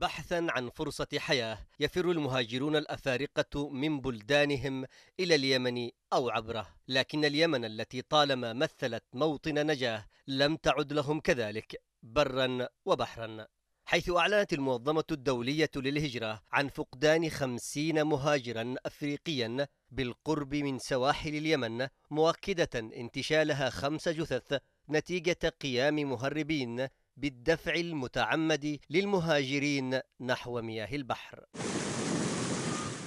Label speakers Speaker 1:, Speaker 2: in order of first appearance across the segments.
Speaker 1: بحثا عن فرصة حياة يفر المهاجرون الأفارقة من بلدانهم إلى اليمن أو عبره لكن اليمن التي طالما مثلت موطن نجاة لم تعد لهم كذلك برا وبحرا حيث أعلنت المنظمة الدولية للهجرة عن فقدان خمسين مهاجرا أفريقيا بالقرب من سواحل اليمن مؤكدة انتشالها خمس جثث نتيجة قيام مهربين بالدفع المتعمد للمهاجرين نحو مياه البحر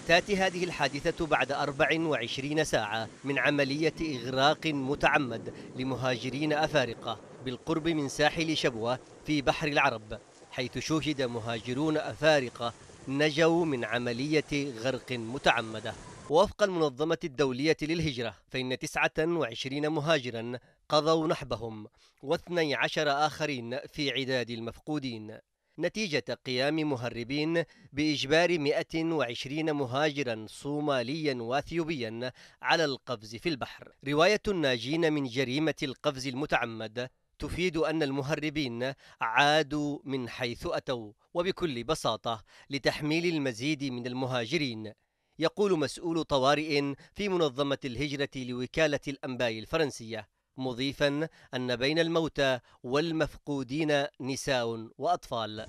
Speaker 1: تأتي هذه الحادثة بعد 24 ساعة من عملية إغراق متعمد لمهاجرين أفارقة بالقرب من ساحل شبوة في بحر العرب حيث شوهد مهاجرون أفارقة نجوا من عملية غرق متعمدة ووفق المنظمة الدولية للهجرة فإن 29 مهاجرا قضوا نحبهم واثني عشر آخرين في عداد المفقودين نتيجة قيام مهربين بإجبار 120 مهاجرا صوماليا واثيوبيا على القفز في البحر رواية الناجين من جريمة القفز المتعمد تفيد أن المهربين عادوا من حيث أتوا وبكل بساطة لتحميل المزيد من المهاجرين يقول مسؤول طوارئ في منظمة الهجرة لوكالة الأنباء الفرنسية مضيفا أن بين الموتى والمفقودين نساء وأطفال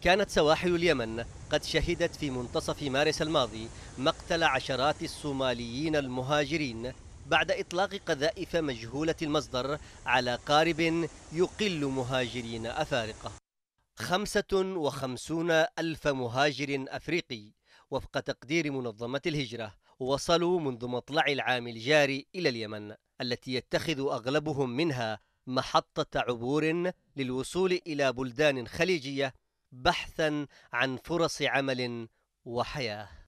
Speaker 1: كانت سواحل اليمن قد شهدت في منتصف مارس الماضي مقتل عشرات الصوماليين المهاجرين بعد إطلاق قذائف مجهولة المصدر على قارب يقل مهاجرين أفارقة خمسة وخمسون ألف مهاجر أفريقي وفق تقدير منظمة الهجرة وصلوا منذ مطلع العام الجاري إلى اليمن التي يتخذ أغلبهم منها محطة عبور للوصول إلى بلدان خليجية بحثا عن فرص عمل وحياه